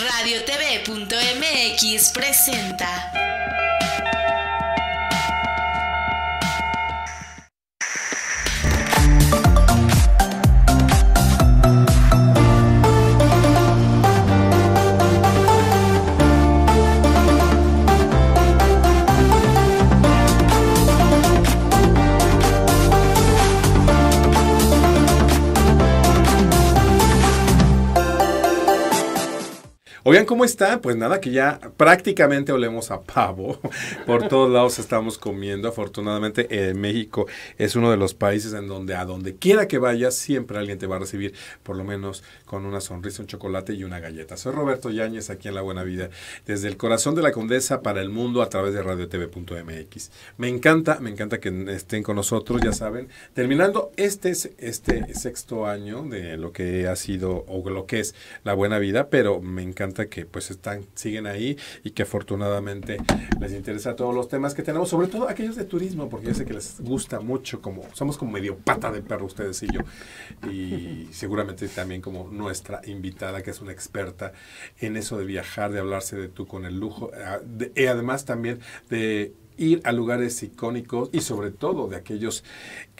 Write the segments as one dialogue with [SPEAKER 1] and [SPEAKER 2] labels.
[SPEAKER 1] RadioTV.mx presenta
[SPEAKER 2] Oigan, ¿cómo está? Pues nada, que ya prácticamente olemos a pavo. Por todos lados estamos comiendo. Afortunadamente, eh, México es uno de los países en donde a donde quiera que vayas, siempre alguien te va a recibir, por lo menos con una sonrisa, un chocolate y una galleta. Soy Roberto Yáñez, aquí en La Buena Vida, desde el corazón de la Condesa para el mundo a través de radiotv.mx. Me encanta, me encanta que estén con nosotros, ya saben. Terminando este, este sexto año de lo que ha sido o lo que es La Buena Vida, pero me encanta que pues están, siguen ahí y que afortunadamente les interesa todos los temas que tenemos, sobre todo aquellos de turismo, porque yo sé que les gusta mucho, como somos como medio pata de perro ustedes y yo, y seguramente también como nuestra invitada, que es una experta en eso de viajar, de hablarse de tú con el lujo, eh, ah, y además también de ir a lugares icónicos y sobre todo de aquellos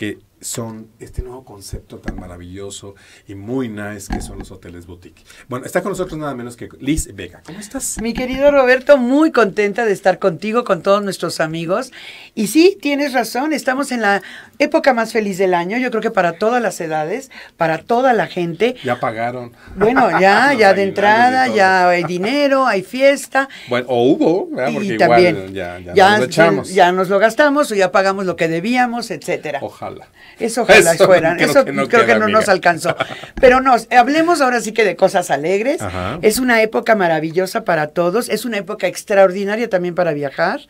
[SPEAKER 2] que son este nuevo concepto tan maravilloso y muy nice que son
[SPEAKER 3] los hoteles boutique. Bueno, está con nosotros nada menos que Liz Vega. ¿Cómo estás? Mi querido Roberto, muy contenta de estar contigo, con todos nuestros amigos. Y sí, tienes razón, estamos en la época más feliz del año, yo creo que para todas las edades, para toda la gente. Ya pagaron. Bueno, ya, ya de entrada, ya hay dinero, hay fiesta.
[SPEAKER 2] Bueno, o hubo,
[SPEAKER 1] ¿verdad? porque igual
[SPEAKER 3] ya, nos lo echamos. ya nos lo gastamos o ya pagamos lo que debíamos, etcétera. Ojalá. Eso fueran. Eso no creo que no nos alcanzó. Pero nos, hablemos ahora sí que de cosas alegres. Es una época maravillosa para todos. Es una época extraordinaria también para viajar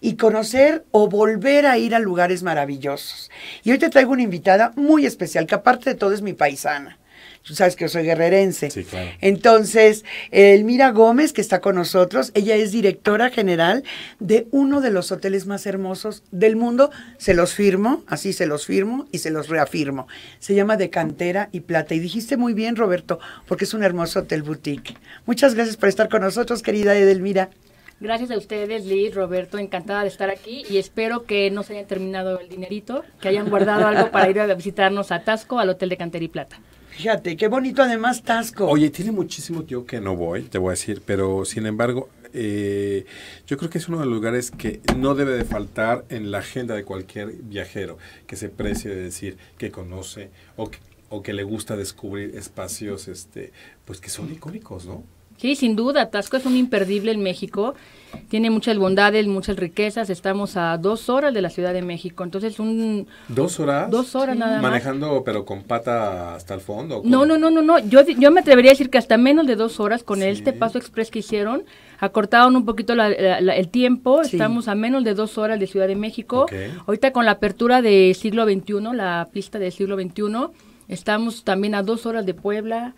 [SPEAKER 3] y conocer o volver a ir a lugares maravillosos. Y hoy te traigo una invitada muy especial, que aparte de todo es mi paisana tú sabes que yo soy guerrerense. Sí, claro. Entonces, Elmira Gómez, que está con nosotros, ella es directora general de uno de los hoteles más hermosos del mundo. Se los firmo, así se los firmo y se los reafirmo. Se llama De Cantera y Plata. Y dijiste muy bien, Roberto, porque es un hermoso hotel boutique. Muchas gracias por estar con nosotros, querida Edelmira.
[SPEAKER 1] Gracias a ustedes, Liz, Roberto, encantada de estar aquí y espero que no se haya terminado el dinerito, que hayan guardado algo para ir a visitarnos a Tasco, al Hotel de Cantera y Plata.
[SPEAKER 3] Fíjate, qué bonito además
[SPEAKER 2] Tasco. Oye, tiene muchísimo tío que no voy, te voy a decir, pero sin embargo, eh, yo creo que es uno de los lugares que no debe de faltar en la agenda de cualquier viajero que se precie de decir que conoce o que, o que le gusta descubrir espacios este, pues que son icónicos, ¿no?
[SPEAKER 1] Sí, sin duda, Tasco es un imperdible en México. Tiene muchas bondades, muchas riquezas. Estamos a dos horas de la Ciudad de México. Entonces, un.
[SPEAKER 2] ¿Dos horas? Dos horas nada más. ¿Manejando, pero con pata hasta el fondo?
[SPEAKER 1] No, no, no, no, no. Yo, yo me atrevería a decir que hasta menos de dos horas con este paso express que hicieron. Acortaron un poquito el tiempo. Estamos a menos de dos horas de Ciudad de México. Ahorita con la apertura de siglo XXI, la pista del siglo XXI, estamos también a dos horas de Puebla.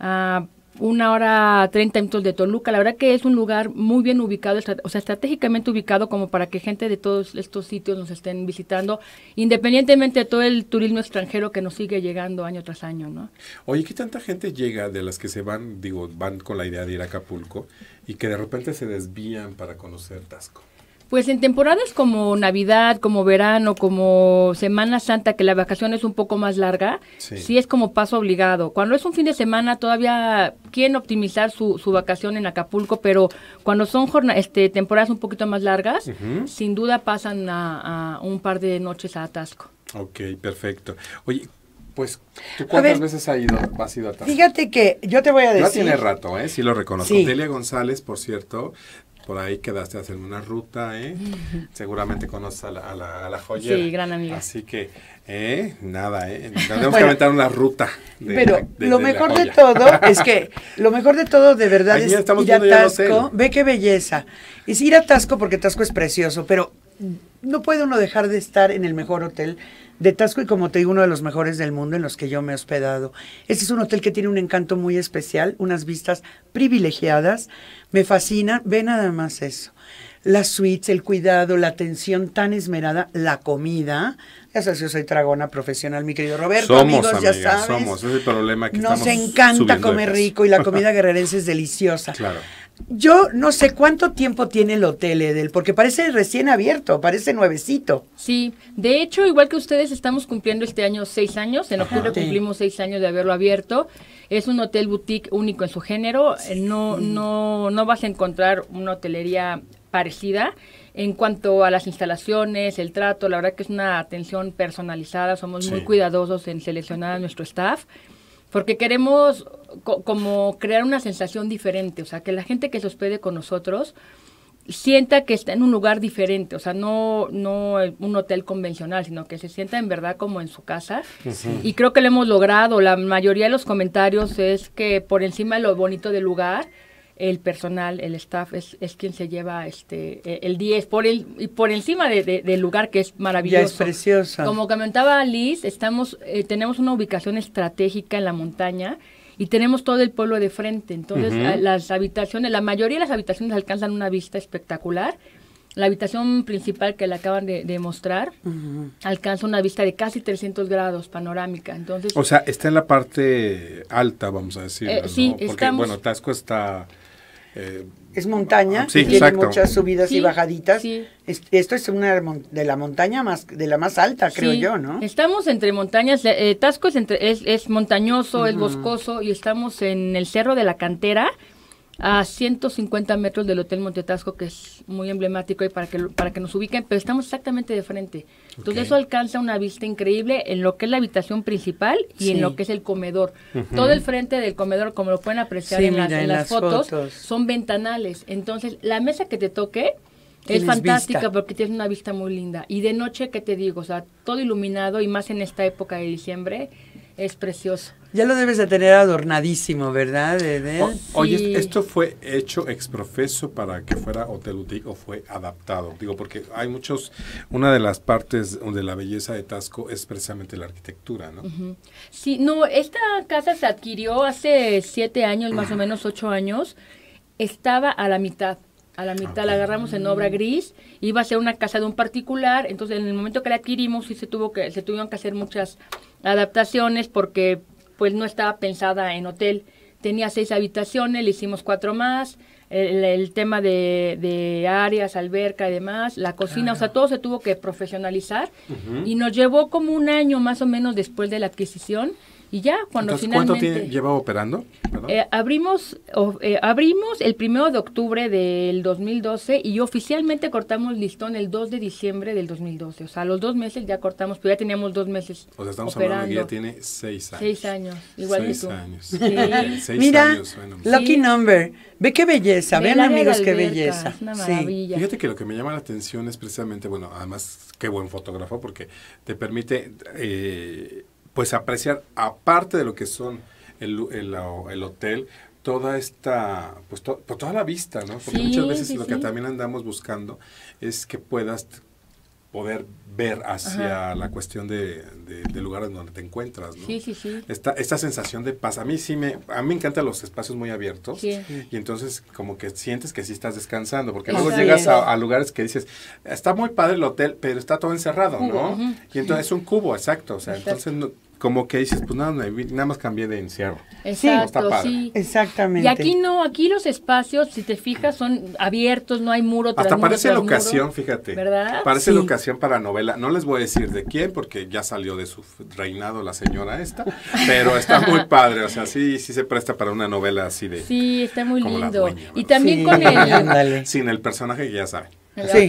[SPEAKER 1] A una hora 30 minutos de Toluca. La verdad que es un lugar muy bien ubicado, o sea, estratégicamente ubicado como para que gente de todos estos sitios nos estén visitando, independientemente de todo el turismo extranjero que nos sigue llegando año tras año, ¿no?
[SPEAKER 2] Oye, ¿qué tanta gente llega de las que se van, digo, van con la idea de ir a Acapulco y que de repente se desvían para conocer Tasco?
[SPEAKER 1] Pues en temporadas como Navidad, como verano, como Semana Santa, que la vacación es un poco más larga, sí, es como paso obligado. Cuando es un fin de semana todavía quieren optimizar su, su vacación en Acapulco, pero cuando son este, temporadas un poquito más largas, sin duda pasan a, un par de noches a Atasco.
[SPEAKER 2] Ok, perfecto. Oye, pues, ¿tú cuántas veces has ido, ido a Atasco?
[SPEAKER 1] Fíjate
[SPEAKER 3] que yo te voy a decir... Ya tiene
[SPEAKER 2] rato, ¿eh? Sí lo reconozco. Delia González, por cierto, por ahí quedaste haciendo una ruta, ¿eh? Seguramente conoces a la, a Sí, gran amiga. Así que, ¿eh? Nada, ¿eh? Tenemos que aventar una ruta. pero lo mejor de, todo es que,
[SPEAKER 3] lo mejor de todo de verdad es ir a Tasco. Ve qué belleza. Es ir a Tasco porque Tasco es precioso, pero no puede uno dejar de estar en el mejor hotel de Tasco y como te digo, uno de los mejores del mundo en los que yo me he hospedado. Este es un hotel que tiene un encanto muy especial, unas vistas privilegiadas. Me fascina, ve nada más eso. Las suites, el cuidado, la atención tan esmerada, la comida. Ya sabes, yo soy tragona profesional, mi querido Roberto. Somos, amigos, ya sabes. Somos,
[SPEAKER 2] es el problema que Nos encanta
[SPEAKER 3] comer rico y la comida guerrerense es deliciosa. Claro. Yo no sé cuánto tiempo tiene el hotel Edel, porque parece recién abierto, parece nuevecito.
[SPEAKER 1] Sí, de hecho, igual que ustedes, estamos cumpliendo este año seis años. En octubre cumplimos seis años de haberlo abierto. Es un hotel boutique único en su género. Eh, no, no, no vas a encontrar una hotelería parecida. En cuanto a las instalaciones, el trato, la verdad que es una atención personalizada. Somos muy cuidadosos en seleccionar a nuestro staff porque queremos como crear una sensación diferente, o sea, que la gente que se hospede con nosotros sienta que está en un lugar diferente, o sea, no, no un hotel convencional, sino que se sienta en verdad como en su casa. Y creo que lo hemos logrado. La mayoría de los comentarios es que por encima de lo bonito del lugar, el personal, el staff es, es quien se lleva este e, el 10 por el y por encima de, del lugar que es maravilloso. Ya es preciosa. Como comentaba Liz, estamos eh, tenemos una ubicación estratégica en la montaña y tenemos todo el pueblo de frente, entonces las habitaciones, la mayoría de las habitaciones alcanzan una vista espectacular. La habitación principal que le acaban de, mostrar alcanza una vista de casi 300 grados panorámica. Entonces, o sea,
[SPEAKER 2] está en la parte alta, vamos a decir. Eh, ¿no? sí, Porque, bueno, Tasco está eh,
[SPEAKER 1] es montaña, tiene muchas
[SPEAKER 3] subidas y bajaditas. Esto es una de la montaña más, de la más alta, creo yo, ¿no?
[SPEAKER 1] Estamos entre montañas, eh, Tasco es, entre, es, montañoso, es boscoso y estamos en el Cerro de la Cantera, a 150 metros del Hotel Montetasco, que es muy emblemático y para que, para que nos ubiquen, pero estamos exactamente de frente. Entonces eso alcanza una vista increíble en lo que es la habitación principal y en lo que es el comedor. Todo el frente del comedor, como lo pueden apreciar en, las, fotos, son ventanales. Entonces la mesa que te toque... Es fantástica porque tienes una vista muy linda. Y de noche, ¿qué te digo? O sea, todo iluminado y más en esta época de diciembre, es precioso.
[SPEAKER 3] Ya lo debes de tener adornadísimo, ¿verdad? O,
[SPEAKER 2] Oye, ¿esto fue hecho exprofeso para que fuera Hotel útil o fue adaptado? Digo, porque hay muchos, una de las partes de la belleza de Tasco es precisamente la arquitectura, ¿no?
[SPEAKER 1] Sí, no, esta casa se adquirió hace siete años, más o menos ocho años, estaba a la mitad a la mitad ah, la agarramos en obra gris, iba a ser una casa de un particular, entonces en el momento que la adquirimos sí se tuvo que se tuvieron que hacer muchas adaptaciones porque pues no estaba pensada en hotel. Tenía seis habitaciones, le hicimos cuatro más, el, tema de, áreas, alberca y demás, la cocina, o sea, ah. todo se tuvo que profesionalizar y nos llevó como un año más o menos después de la adquisición y ya, cuando finalmente... ¿Cuánto
[SPEAKER 2] lleva operando?
[SPEAKER 1] Eh, abrimos, eh, abrimos el primero de octubre del 2012 y oficialmente cortamos listón el 2 de diciembre del 2012. O sea, los dos meses ya cortamos, pero pues ya teníamos dos meses O sea, estamos hablando que ya tiene seis años. Seis años, igual seis Años. Seis Mira, años, pues. lucky number.
[SPEAKER 3] Ve qué belleza, vean amigos qué belleza. Fíjate
[SPEAKER 2] que lo que me llama la atención es precisamente, bueno, además qué buen fotógrafo porque te permite... Eh, pues apreciar, aparte de lo que son el, el, el hotel, toda esta, pues, pues, toda la vista, ¿no? Porque muchas veces lo que también andamos buscando es que puedas poder ver hacia la cuestión de, lugares donde te encuentras, ¿no? Sí, Esta, sensación de paz, a mí sí me, a mí me encantan los espacios muy abiertos y entonces como que sientes que sí estás descansando, porque luego llegas a, lugares que dices, está muy padre el hotel, pero está todo encerrado, ¿no? Y entonces es un cubo, exacto, o sea, entonces como que dices, pues nada, nada más cambié de encierro.
[SPEAKER 1] Exacto, sí.
[SPEAKER 3] Exactamente.
[SPEAKER 2] Y aquí
[SPEAKER 1] no, aquí los espacios, si te fijas, son abiertos, no hay muro. Tras Hasta parece locación, fíjate. ¿Verdad? Parece
[SPEAKER 2] locación para novela. No les voy a decir de quién, porque ya salió de su reinado la señora esta, pero está muy padre, o sea, sí, sí se presta para una novela así de...
[SPEAKER 1] Sí, está muy lindo. y también con el...
[SPEAKER 2] Sin el personaje que ya sabe Sí.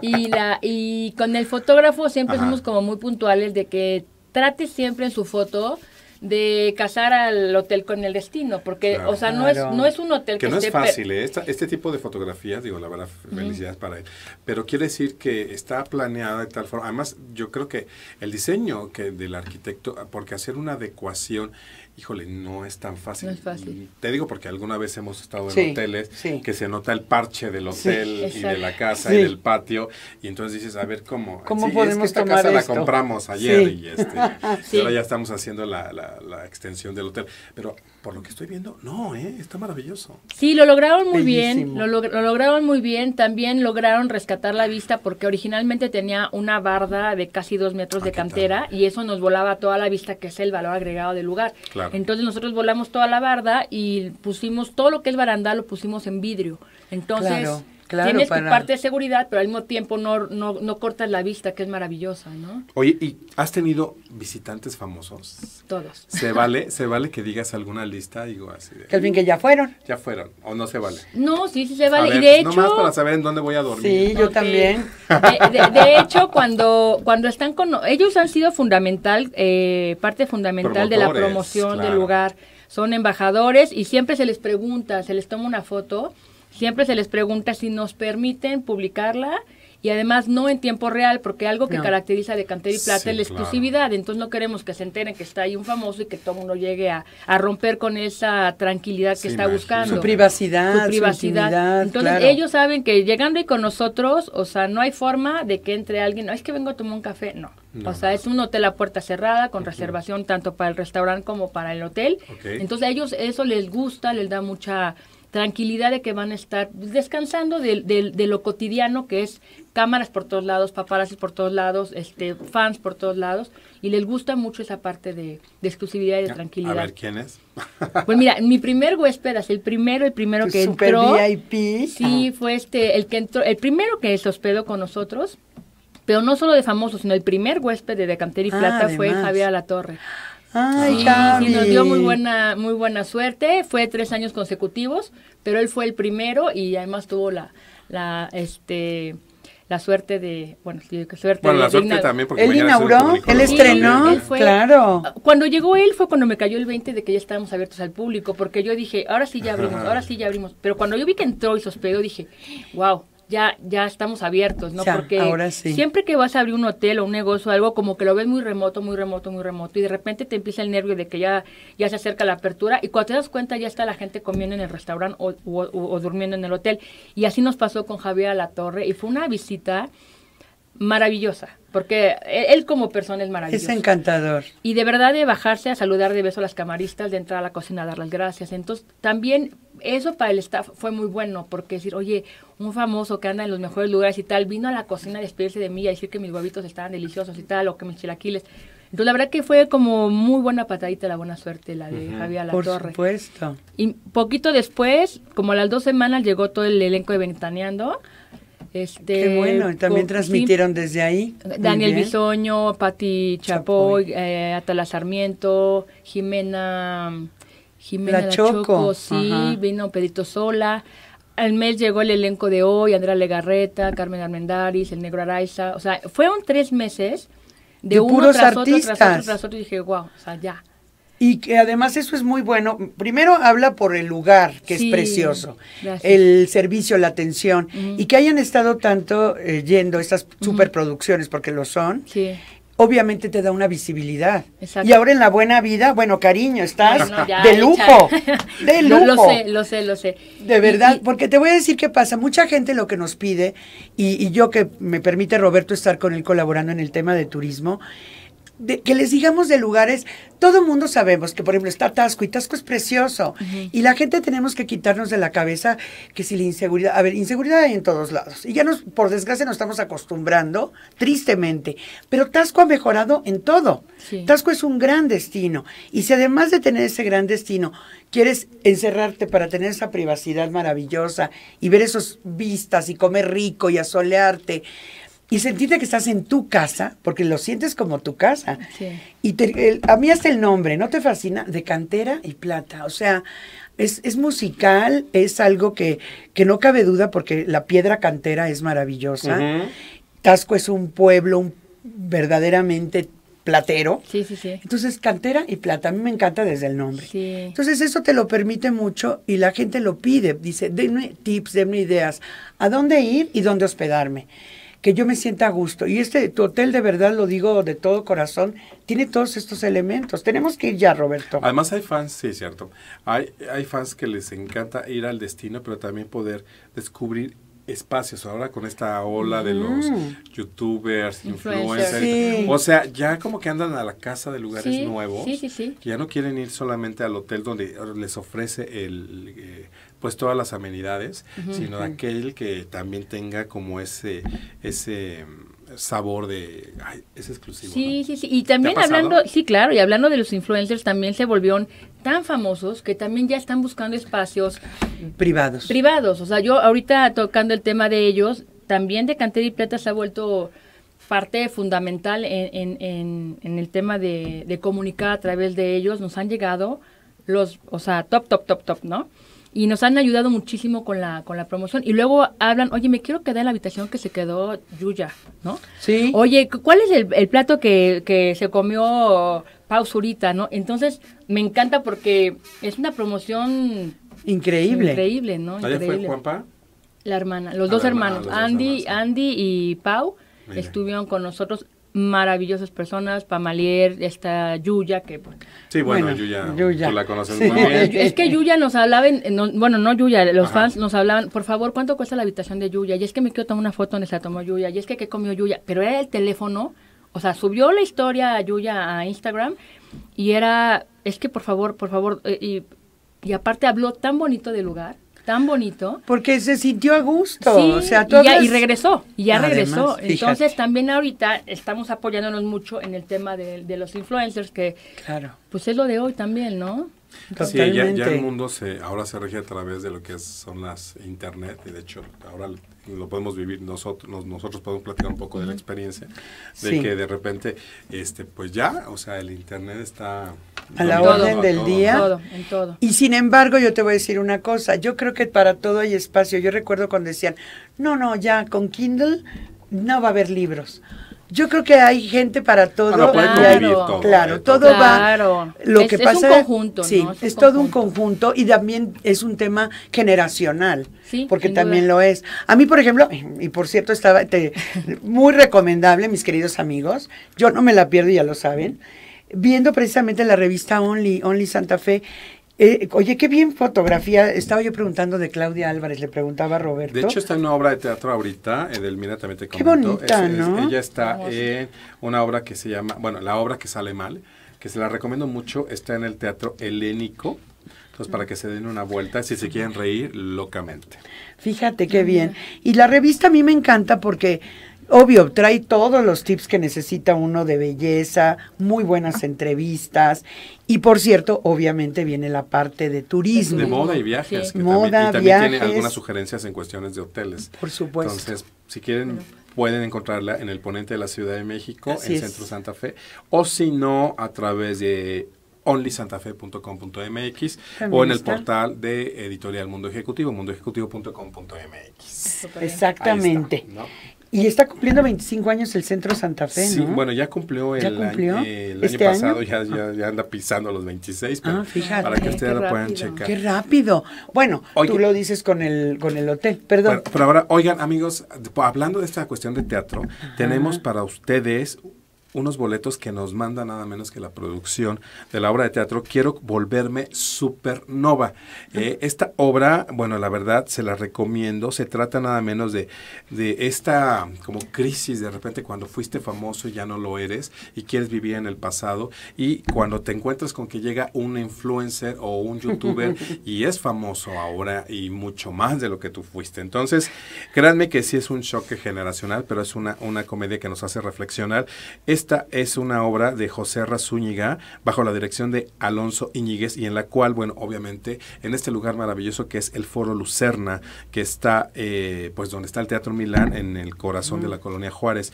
[SPEAKER 1] Y, la, y con el fotógrafo siempre somos como muy puntuales de que trate siempre en su foto de casar al hotel con el destino, porque, o sea, no, es, no es un hotel que... Que no es fácil,
[SPEAKER 2] eh, este tipo de fotografías, digo, la verdad, felicidades para él, pero quiere decir que está planeada de tal forma, además yo creo que el diseño que del arquitecto, porque hacer una adecuación híjole, no es tan fácil. fácil. Te digo porque alguna vez hemos estado en hoteles que se nota el parche del hotel y de la casa y del patio y entonces dices, a ver, ¿cómo? ¿Cómo podemos es que esta casa la compramos ayer este, y, ahora ya estamos haciendo la, la extensión del hotel. Pero por lo que estoy viendo, no, ¿eh? está maravilloso.
[SPEAKER 1] Sí, lo lograron muy bien, lo, lo, lograron muy bien, también lograron rescatar la vista porque originalmente tenía una barda de casi dos metros de ah, cantera y eso nos volaba toda la vista, que es el valor agregado del lugar. Entonces nosotros volamos toda la barda y pusimos todo lo que es barandal, lo pusimos en vidrio. Entonces... Tienes tu parte de seguridad, pero al mismo tiempo no, no, no cortas la vista, que es maravillosa, ¿no?
[SPEAKER 2] Oye, ¿y has tenido visitantes famosos? Todos. ¿Se vale, ¿se vale que digas alguna lista? Digo así Que al fin
[SPEAKER 1] que ya fueron.
[SPEAKER 2] Ya fueron, o no se vale.
[SPEAKER 1] No, sí, sí se vale. de hecho... Nomás para
[SPEAKER 2] saber en dónde voy a dormir. Sí, yo
[SPEAKER 1] también. De, hecho, cuando, cuando están con... Ellos han sido fundamental, eh, parte fundamental de la promoción del lugar. Son embajadores y siempre se les pregunta, se les toma una foto siempre se les pregunta si nos permiten publicarla y además no en tiempo real, porque algo que caracteriza de Canter y Plata es la exclusividad, entonces no queremos que se enteren que está ahí un famoso y que todo el mundo llegue a, romper con esa tranquilidad que está buscando. Su privacidad. Su privacidad. entonces ellos saben que llegando y con nosotros, o sea, no hay forma de que entre alguien, no, es que vengo a tomar un café, no. O sea, es un hotel a puerta cerrada con reservación tanto para el restaurante como para el hotel. Entonces a ellos eso les gusta, les da mucha tranquilidad de que van a estar descansando de, lo cotidiano que es cámaras por todos lados, paparazzis por todos lados, este, fans por todos lados, y les gusta mucho esa parte de, exclusividad y de tranquilidad. A ver, ¿quién es? Pues mira, mi primer huésped, el primero, el primero que entró. VIP. Sí, fue este, el que entró, el primero que se hospedó con nosotros, pero no solo de famosos, sino el primer huésped de Decanter y ah, Plata fue Javier Alatorre. Torre. Ay, nos dio muy buena, muy buena suerte. Fue tres años consecutivos, pero él fue el primero y además tuvo la, este, la suerte de, bueno, la suerte también porque él inauguró, él estrenó, claro. Cuando llegó él fue cuando me cayó el 20 de que ya estábamos abiertos al público, porque yo dije, ahora sí ya abrimos, ahora sí ya abrimos, pero cuando yo vi que entró y sospechó, dije, wow ya, ya estamos abiertos, ¿no? Porque siempre que vas a abrir un hotel o un negocio algo, como que lo ves muy remoto, muy remoto, muy remoto, y de repente te empieza el nervio de que ya, ya se acerca la apertura, y cuando te das cuenta ya está la gente comiendo en el restaurante o, o durmiendo en el hotel. Y así nos pasó con Javier a la torre, y fue una visita maravillosa, porque e-, él, como persona es maravilloso. Es
[SPEAKER 3] encantador.
[SPEAKER 1] Y de verdad de bajarse a saludar de beso a las camaristas, de entrar a la cocina a dar las gracias. Entonces, también eso para el staff fue muy bueno, porque decir, oye, un famoso que anda en los mejores lugares y tal, vino a la cocina a despedirse de mí y a decir que mis huevitos estaban deliciosos y tal, o que mis chilaquiles. Entonces, la verdad que fue como muy buena patadita la buena suerte, la de Javier La Por
[SPEAKER 3] supuesto.
[SPEAKER 1] Y poquito después, como a las dos semanas, llegó todo el elenco de Ventaneando este, Qué bueno, también transmitieron
[SPEAKER 3] desde ahí. Daniel
[SPEAKER 1] Bisoño, Pati Chapoy, Chapoy. Eh, Atala Sarmiento, Jimena, Jimena La Choco, sí, vino Pedrito Sola. Al mes llegó el elenco de hoy, Andrea Legarreta, Carmen Armendariz, El Negro Araiza. O sea, fueron tres meses de, de uno tras artistas. tras otro, tras otro. Y dije, wow, o sea, ya.
[SPEAKER 3] Y que además eso es muy bueno. Primero habla por el lugar, que es precioso, el servicio, la atención, y que hayan estado tanto eh, yendo estas superproducciones, porque lo son. Sí. Obviamente te da una visibilidad. Y ahora en la buena vida, bueno, cariño, estás de lujo.
[SPEAKER 1] De lujo. Lo, sé, lo sé, lo sé. De verdad,
[SPEAKER 3] porque te voy a decir qué pasa. Mucha gente lo que nos pide, y yo que me permite Roberto estar con él colaborando en el tema de turismo, que les digamos de lugares, todo mundo sabemos que, por ejemplo, está Tasco y Tasco es precioso. Y la gente tenemos que quitarnos de la cabeza que si la inseguridad, a ver, inseguridad hay en todos lados. Y ya nos, por desgracia, nos estamos acostumbrando, tristemente. Pero Tasco ha mejorado en todo. Tasco es un gran destino. Y si además de tener ese gran destino, quieres encerrarte para tener esa privacidad maravillosa y ver esas vistas y comer rico y asolearte, y sentirte que estás en tu casa, porque lo sientes como tu casa. Sí. Y a mí hasta el nombre, ¿no te fascina? De cantera y plata. O sea, es, es musical, es algo que, que, no cabe duda porque la piedra cantera es maravillosa. Tasco es un pueblo verdaderamente platero. Sí, sí, sí. Entonces, cantera y plata, a mí me encanta desde el nombre. Entonces, eso te lo permite mucho y la gente lo pide. Dice, denme tips, denme ideas, a dónde ir y dónde hospedarme que yo me sienta a gusto. Y este, tu hotel, de verdad, lo digo de todo corazón, tiene todos estos elementos. Tenemos que ir ya, Roberto.
[SPEAKER 2] Además hay fans, sí, cierto. Hay, hay fans que les encanta ir al destino, pero también poder descubrir espacios ahora con esta ola de los mm. youtubers, influencers. O sea, ya como que andan a la casa de lugares nuevos. ya no quieren ir solamente al hotel donde eh, les ofrece el eh, pues todas las amenidades, sino aquel que también tenga como ese ese mm, sabor de es exclusivo. Sí,
[SPEAKER 1] sí, sí. Y también hablando, sí, claro, y hablando de los influencers, también se volvieron tan famosos que también ya están buscando espacios privados. Privados. O sea, yo ahorita tocando el tema de ellos, también de Cantera y Plata se ha vuelto parte fundamental en, en, en, en el tema de, de, comunicar a través de ellos. Nos han llegado los, o sea, top, top, top, top, ¿no? y nos han ayudado muchísimo con la, con la promoción. Y luego hablan, oye, me quiero quedar en la habitación que se quedó Yuya, ¿no? Sí. Oye, ¿cuál es el, el plato que, se comió Zurita, ¿no? Entonces, me encanta porque es una promoción...
[SPEAKER 3] Increíble. Increíble, ¿no? Increíble. fue
[SPEAKER 1] La hermana, los dos hermanos, Andy, Andy y Pau estuvieron con nosotros maravillosas personas, Pamalier, esta Yuya, que... Pues, sí, bueno,
[SPEAKER 2] Yuya, la conoces muy bien. Es
[SPEAKER 1] que Yuya nos hablaba, bueno, no Yuya, los fans nos hablaban, por favor, ¿cuánto cuesta la habitación de Yuya? Y es que me quiero tomar una foto donde se la tomó Yuya, y es que ¿qué comió Yuya? Pero era el teléfono, o sea, subió la historia a Yuya a Instagram, y era, es que por favor, por favor, eh, y, y aparte habló tan bonito del lugar, tan bonito.
[SPEAKER 3] Porque se sintió a gusto. o sea, y, regresó, y ya regresó. Entonces
[SPEAKER 1] también ahorita estamos apoyándonos mucho en el tema de, los influencers, que claro. pues es lo de hoy también, ¿no? Sí, ya, el
[SPEAKER 2] mundo se, ahora se regía a través de lo que son las internet, y de hecho ahora lo podemos vivir nosotros, nosotros podemos platicar un poco de la experiencia, de que de repente, este, pues ya, o sea, el internet está a la orden del día. En todo,
[SPEAKER 3] en todo. Y sin embargo, yo te voy a decir una cosa, yo creo que para todo hay espacio. Yo recuerdo cuando decían, no, no, ya con Kindle no va a haber libros. Yo creo que hay gente para todo. claro, ah, todo, claro, eh, todo, va. Lo es, que pasa es un conjunto. Sí, es, todo un conjunto y también es un tema generacional, porque también lo es. A mí, por ejemplo, y por cierto estaba muy recomendable, mis queridos amigos. Yo no me la pierdo, ya lo saben viendo precisamente la revista Only, Only Santa Fe, eh, oye, qué bien fotografía. Estaba yo preguntando de Claudia Álvarez, le preguntaba a Roberto. De hecho,
[SPEAKER 2] está en una obra de teatro ahorita, Edelmira también te comentó. Qué bonita, ¿no? ella está en una obra que se llama, bueno, la obra que sale mal, que se la recomiendo mucho, está en el Teatro Helénico. Entonces, para que se den una vuelta, si se quieren reír locamente.
[SPEAKER 3] Fíjate qué bien. Y la revista a mí me encanta porque Obvio, trae todos los tips que necesita uno de belleza, muy buenas entrevistas. Y por cierto, obviamente viene la parte de turismo. De moda y viajes. y también tiene
[SPEAKER 2] algunas sugerencias en cuestiones de hoteles. Por supuesto. Entonces, si quieren, pueden encontrarla en el Ponente de la Ciudad de México, en Centro Santa Fe, o si no, a través de onlysantafe.com.mx o en el portal de Editorial Mundo Ejecutivo, mundoejecutivo.com.mx.
[SPEAKER 3] Exactamente. Y está cumpliendo 25 años el Centro Santa Fe, Sí, bueno,
[SPEAKER 2] ya cumplió el, eh, este Año, pasado, ah. Ya, anda pisando los 26, ah, para que ustedes lo puedan checar. ¡Qué
[SPEAKER 3] rápido! Bueno, tú lo dices con el, con el hotel, perdón.
[SPEAKER 2] Pero, ahora, oigan, amigos, hablando de esta cuestión de teatro, tenemos para ustedes unos boletos que nos manda nada menos que la producción de la obra de teatro Quiero volverme supernova. Eh, esta obra, bueno, la verdad se la recomiendo, se trata nada menos de, esta como crisis de repente cuando fuiste famoso y ya no lo eres y quieres vivir en el pasado y cuando te encuentras con que llega un influencer o un youtuber y es famoso ahora y mucho más de lo que tú fuiste. Entonces, créanme que sí es un choque generacional, pero es una, una comedia que nos hace reflexionar. es esta es una obra de José Razúñiga bajo la dirección de Alonso Iñiguez y en la cual, bueno, obviamente en este lugar maravilloso que es el Foro Lucerna, que está eh, pues donde está el Teatro Milán en el corazón de la colonia Juárez.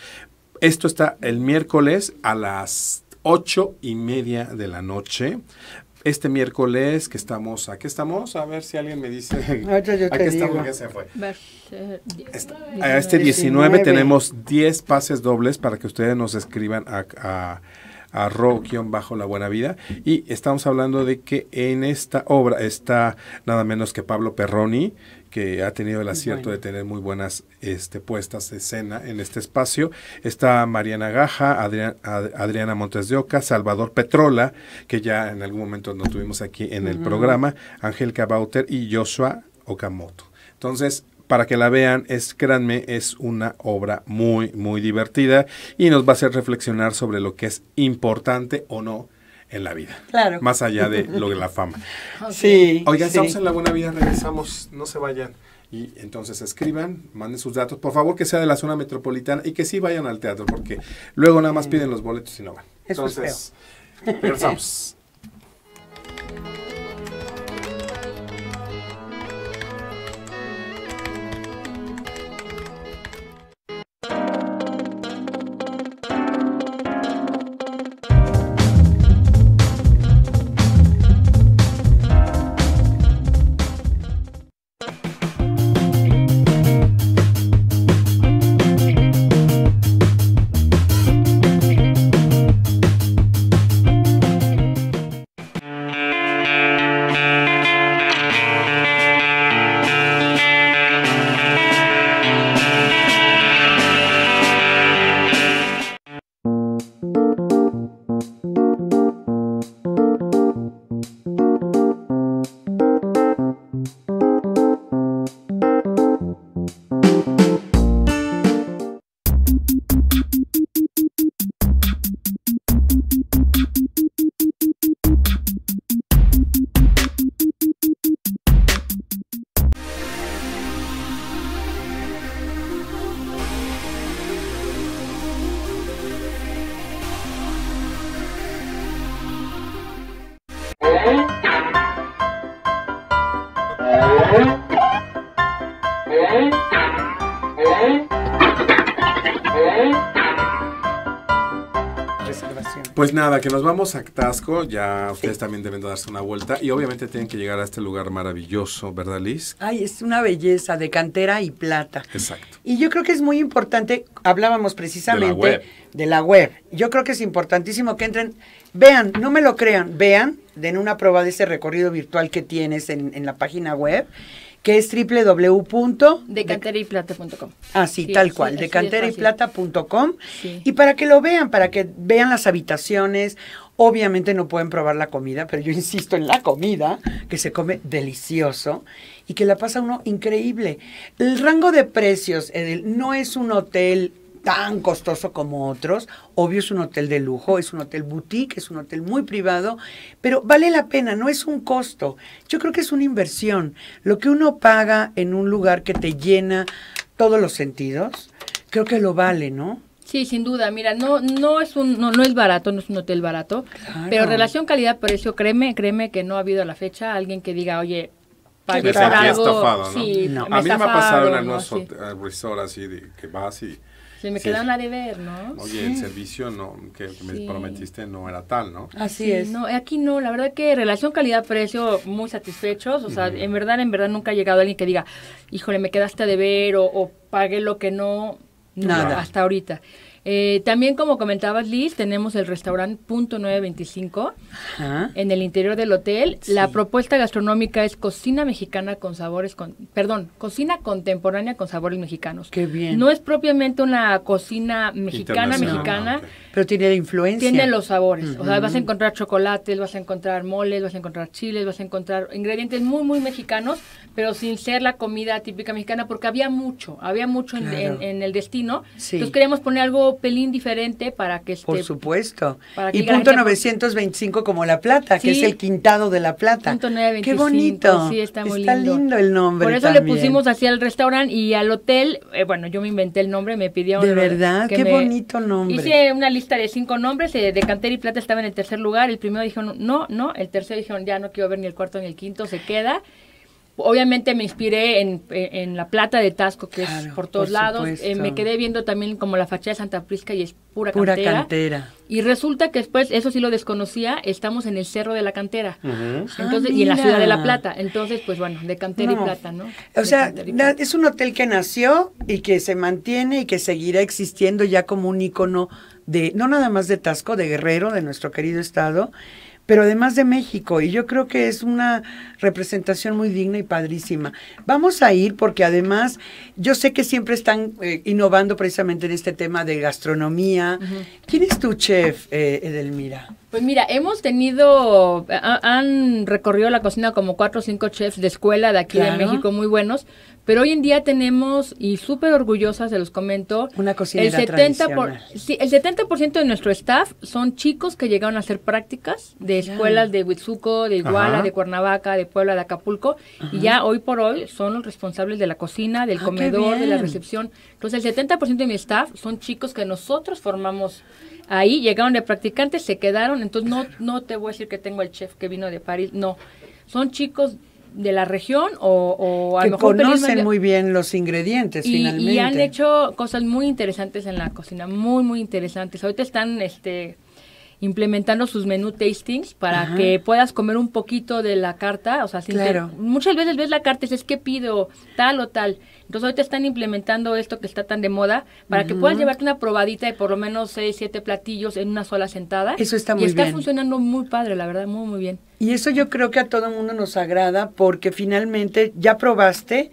[SPEAKER 2] Esto está el miércoles a las ocho y media de la noche este miércoles que estamos, ¿a estamos? A ver si alguien me dice. Ah, ¿A se fue. Eh, este, 19, tenemos 10 pases dobles para que ustedes nos escriban a, a bajo la buena vida y estamos hablando de que en esta obra está nada menos que Pablo Perroni que ha tenido el acierto de tener muy buenas este, puestas de escena en este espacio. Está Mariana Gaja, Adriana Montes de Oca, Salvador Petrola, que ya en algún momento nos tuvimos aquí en el programa, Ángel Bauter y Joshua Okamoto. Entonces, para que la vean, es, créanme, es una obra muy, muy divertida y nos va a hacer reflexionar sobre lo que es importante o no en la vida. Claro. Más allá de lo de la fama.
[SPEAKER 1] Sí. Oigan, estamos en la
[SPEAKER 2] buena vida, regresamos, no se vayan. Y entonces escriban, manden sus datos, por favor que sea de la zona metropolitana y que sí vayan al teatro, porque luego nada más piden los boletos y no van. Eso entonces, es regresamos. Para que nos vamos a Tasco, ya ustedes también deben darse una vuelta y obviamente tienen que llegar a este lugar maravilloso, ¿verdad Liz?
[SPEAKER 3] Ay, es una belleza de cantera y plata. Exacto. Y yo creo que es muy importante, hablábamos precisamente de la web. Yo creo que es importantísimo que entren, vean, no me lo crean, vean, den una prueba de ese recorrido virtual que tienes en la página web que es www.decanterayplata.com. Así, sí, tal cual, sí, Y para que lo vean, para que vean las habitaciones, obviamente no pueden probar la comida, pero yo insisto en la comida, que se come delicioso y que la pasa uno increíble. El rango de precios, no es un hotel tan costoso como otros. Obvio es un hotel de lujo, es un hotel boutique, es un hotel muy privado, pero vale la pena, no es un costo. Yo creo que es una inversión. Lo que uno paga en un lugar que te llena todos los sentidos, creo que lo vale, ¿no?
[SPEAKER 1] Sí, sin duda. Mira, no no es un no, es barato, no es un hotel barato, pero relación calidad-precio, créeme, créeme que no ha habido a la fecha alguien que diga, "Oye, me estafado, ¿no? Sí, A mí me ha pasado en algunos eh,
[SPEAKER 2] resorts así que vas y... Se me quedan a deber, ¿no? Oye, el servicio no, que, me prometiste no era tal, ¿no? Así es.
[SPEAKER 1] No, aquí no, la verdad que relación calidad-precio muy satisfechos, o sea, en verdad, en verdad nunca ha llegado alguien que diga, híjole, me quedaste a deber o, o pagué lo que no,
[SPEAKER 3] nada, hasta
[SPEAKER 1] ahorita. Eh, también, como comentabas, Liz, tenemos el restaurante Punto 925 en el interior del hotel. La propuesta gastronómica es cocina mexicana con sabores, con, perdón, cocina contemporánea con sabores mexicanos. Qué bien. No es propiamente una cocina mexicana, mexicana. Ah,
[SPEAKER 3] pero tiene la influencia. Tiene los
[SPEAKER 1] sabores. O sea, vas a encontrar chocolates, vas a encontrar moles, vas a encontrar chiles, vas a encontrar ingredientes muy, muy mexicanos, pero sin ser la comida típica mexicana, porque había mucho, había mucho en, el destino. Entonces queríamos poner algo pelín diferente para que esté. Por este,
[SPEAKER 3] supuesto. y punto 925 como La Plata, que es el quintado de La Plata. Qué bonito. está muy está lindo. el nombre. Por eso le pusimos
[SPEAKER 1] así al restaurante y al hotel. Eh, bueno, yo me inventé el nombre, me pidieron. De verdad, qué bonito nombre. Hice una lista de cinco nombres. Eh, de Cantera y Plata estaba en el tercer lugar. El primero dijo no, no. El tercero dijeron ya no quiero ver ni el cuarto ni el quinto, se queda. Obviamente me inspiré en, en La Plata de Tasco, que es por todos lados. Eh, me quedé viendo también como la fachada de Santa Prisca y es pura, pura cantera. Y resulta que después, eso sí lo desconocía, estamos en el Cerro de la Cantera. Entonces, ah, y en la ciudad de La Plata. Entonces, pues bueno, de cantera y plata, ¿no?
[SPEAKER 3] O sea, es un hotel que nació y que se mantiene y que seguirá existiendo ya como un icono de, no nada más de Tasco, de Guerrero, de nuestro querido estado pero además de México. Y yo creo que es una representación muy digna y padrísima. Vamos a ir porque además yo sé que siempre están eh, innovando precisamente en este tema de gastronomía. ¿Quién es tu chef, eh, Edelmira?
[SPEAKER 1] Pues mira, hemos tenido, han recorrido la cocina como cuatro o cinco chefs de escuela de aquí de México muy buenos, pero hoy en día tenemos, y súper orgullosas, se los comento, Una el 70 por, sí, el 70% de nuestro staff son chicos que llegaron a hacer prácticas de escuelas de Huitzuco, de Iguala, de Cuernavaca, de Puebla, de Acapulco, y ya hoy por hoy son los responsables de la cocina, del ah, comedor, de la recepción. Entonces el 70% de mi staff son chicos que nosotros formamos Ahí llegaron de practicantes, se quedaron, entonces no, no te voy a decir que tengo el chef que vino de París, no. Son chicos de la región
[SPEAKER 3] o, a lo mejor conocen muy bien los ingredientes finalmente. Y han
[SPEAKER 1] hecho cosas muy interesantes en la cocina, muy, muy interesantes. Ahorita están, este, implementando sus menú tastings para que puedas comer un poquito de la carta. O sea, muchas veces ves la carta y dices, ¿qué pido? Tal o tal. Entonces ahorita están implementando esto que está tan de moda para que puedas llevarte una probadita de por lo menos seis, siete platillos en una sola sentada. Eso está muy y está funcionando muy padre, la verdad, muy, muy bien.
[SPEAKER 3] Y eso yo creo que a todo mundo nos agrada porque finalmente ya probaste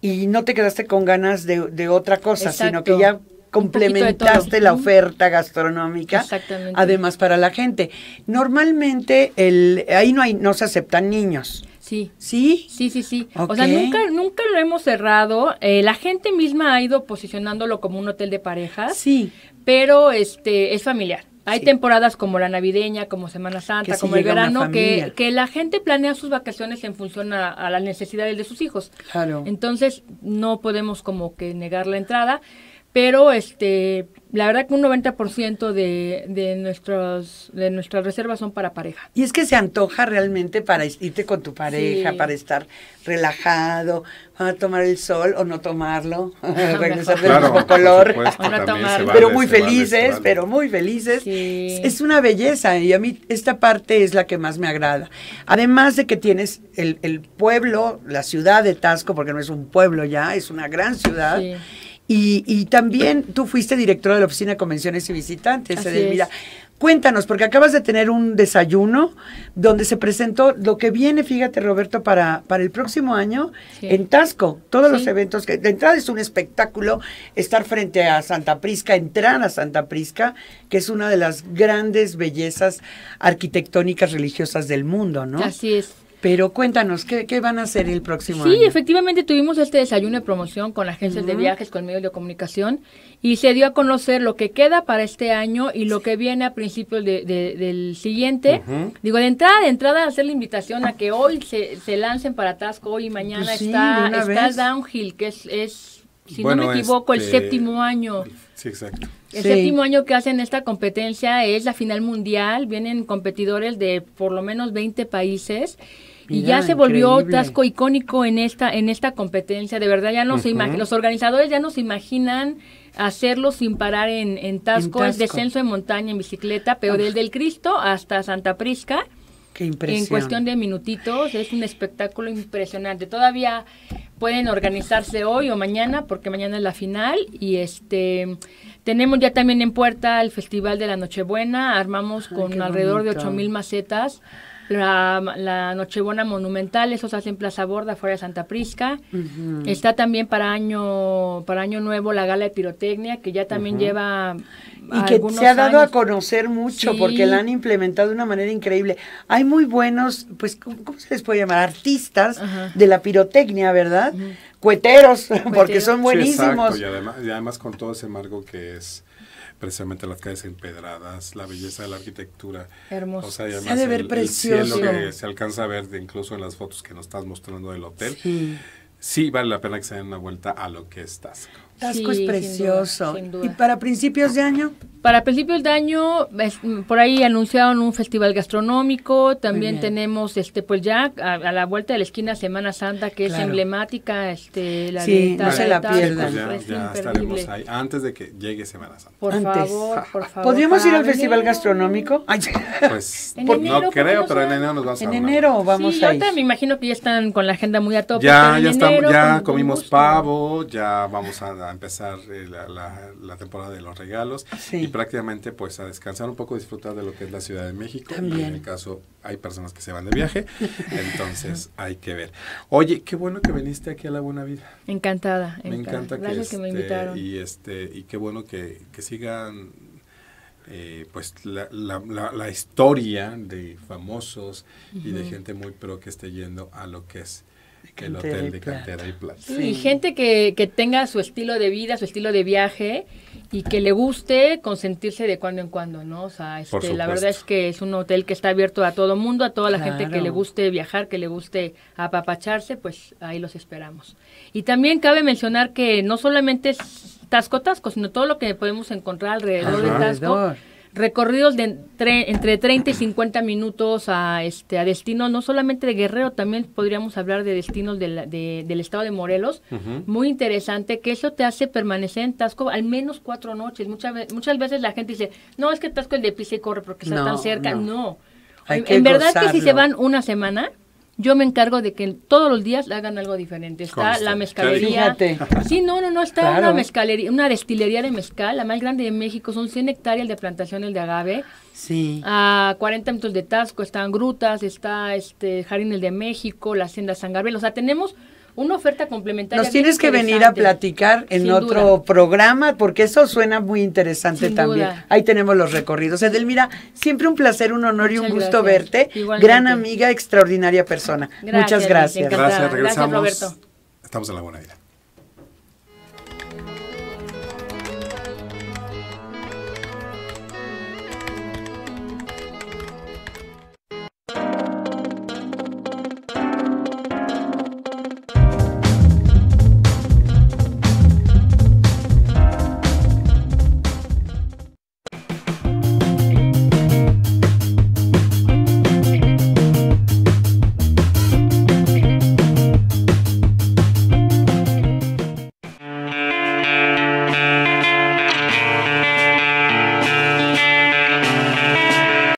[SPEAKER 3] y no te quedaste con ganas de, otra cosa, sino que ya complementaste la oferta gastronómica. Exactamente. Además para la gente. Normalmente el ahí no hay no se aceptan niños. Sí. ¿Sí?
[SPEAKER 1] Sí, sí, sí. O sea, nunca, nunca lo hemos cerrado. Eh, la gente misma ha ido posicionándolo como un hotel de parejas. Sí. Pero este es familiar. Hay temporadas como la navideña, como Semana Santa, como el verano, que, que, la gente planea sus vacaciones en función a, a, las necesidades de sus hijos. Claro. Entonces, no podemos como que negar la entrada pero este la verdad que un 90% de, de, nuestros, de nuestras reservas son para pareja.
[SPEAKER 3] Y es que se antoja realmente para irte con tu pareja, para estar relajado, para tomar el sol o no tomarlo, regresar del color, pero muy felices, pero muy felices. Es una belleza y a mí esta parte es la que más me agrada. Además de que tienes el, el pueblo, la ciudad de Tasco, porque no es un pueblo ya, es una gran ciudad. Y, también tú fuiste directora de la Oficina de Convenciones y Visitantes, mira. Cuéntanos, porque acabas de tener un desayuno donde se presentó lo que viene, fíjate Roberto, para, para el próximo año en Tasco. Todos los eventos que... De entrada es un espectáculo estar frente a Santa Prisca, entrar a Santa Prisca, que es una de las grandes bellezas arquitectónicas religiosas del mundo, ¿no? Así es. Pero cuéntanos, ¿qué, van a hacer el próximo año? Sí,
[SPEAKER 1] efectivamente tuvimos este desayuno de promoción con agencias de viajes, con medios de comunicación, y se dio a conocer lo que queda para este año y lo que viene a principios de, del siguiente. Digo, de entrada, de entrada, hacer la invitación a que hoy se, se lancen para Tasco, hoy y pues mañana está, está Downhill, que es, es si no me este, equivoco, el séptimo año.
[SPEAKER 2] Sí, exacto. El séptimo
[SPEAKER 1] año que hacen esta competencia es la final mundial, vienen competidores de por lo menos 20 países y ya se volvió Tasco icónico en esta en esta competencia. De verdad, ya no se los organizadores ya no se imaginan hacerlo sin parar en, en Tasco, es descenso en montaña en bicicleta, pero desde el Cristo hasta Santa Prisca.
[SPEAKER 3] Qué en cuestión
[SPEAKER 1] de minutitos, es un espectáculo impresionante. Todavía pueden organizarse hoy o mañana, porque mañana es la final. Y este tenemos ya también en puerta el Festival de la Nochebuena. Armamos con alrededor de 8.000 mil macetas la, la Nochebuena Monumental, eso se hace en Plaza Borda, fuera de Santa Prisca. Está también para año, para año Nuevo la Gala de Pirotecnia, que ya también lleva... Y que se ha dado a conocer mucho, porque la han
[SPEAKER 3] implementado de una manera increíble. Hay muy buenos, pues, ¿cómo, se les puede llamar? Artistas de la pirotecnia, ¿verdad? Cueteros, porque son buenísimos. Y,
[SPEAKER 2] además, y además con todo ese marco que es precisamente las calles empedradas, la belleza de la arquitectura. Hermoso. O de ver precioso. que se alcanza a ver incluso en las fotos que nos estás mostrando del hotel. Sí. sí. vale la pena que se den una vuelta a lo que estás. Tasco es
[SPEAKER 1] precioso. ¿Y para principios de año? Para principios de año, mm, por ahí anunciaron un festival gastronómico, también tenemos, este, pues ya a, la vuelta de la esquina Semana Santa, que es emblemática, este, la sí, no se la pierdan. Pues, ya, estaremos
[SPEAKER 2] ahí, antes de que llegue Semana Santa. Por ah,
[SPEAKER 1] favor, ¿Podríamos ir al festival gastronómico?
[SPEAKER 2] Pues no creo, pero en enero nos vamos a a En enero vamos a ir.
[SPEAKER 1] me imagino que ya están con la agenda muy a tope. Ya, ya, estamos, ya comimos
[SPEAKER 2] pavo, ya vamos a a empezar eh, la, temporada de los regalos y prácticamente pues a descansar un poco, disfrutar de lo que es la Ciudad de México. en el caso hay personas que se van de viaje, entonces hay que ver. Oye, qué bueno que viniste aquí a La Buena Vida.
[SPEAKER 1] Encantada. Me encanta que, me este, invitaron.
[SPEAKER 2] Y, este, y qué bueno que, sigan eh, pues la, historia de famosos y de gente muy pro que esté yendo a lo que es que el hotel de cantera y Sí, gente
[SPEAKER 1] que, que, tenga su estilo de vida, su estilo de viaje y que le guste consentirse de cuando en cuando, ¿no? O sea, este, la verdad es que es un hotel que está abierto a todo mundo, a toda la gente que le guste viajar, que le guste apapacharse, pues ahí los esperamos. Y también cabe mencionar que no solamente es Tasco Tasco, sino todo lo que podemos encontrar alrededor de Tasco recorridos de entre, entre 30 y 50 minutos a, este, a destino no solamente de Guerrero, también podríamos hablar de destinos del estado de Morelos. Muy interesante, que eso te hace permanecer en Tasco al menos cuatro noches. Muchas, muchas veces la gente dice, no, es que Tasco el de pisa y corre porque está tan cerca. No. en verdad que si se van una semana, yo me encargo de que todos los días hagan algo diferente. Está la mezcalería. Sí, no, no, no, está una mezcalería, una destilería de mezcal, la más grande de México, son 100 hectáreas de plantación, el de agave. Sí. A 40 metros de Tasco están grutas, está este el de México, la hacienda San Gabriel, o sea, tenemos una oferta complementaria. Nos tienes que venir a
[SPEAKER 3] platicar en otro programa porque eso suena muy interesante también. Ahí tenemos los recorridos. Edelmira, siempre un placer, un honor y un gusto verte. Gran amiga, extraordinaria persona. Muchas gracias. Gracias, regresamos. Estamos en la buena vida.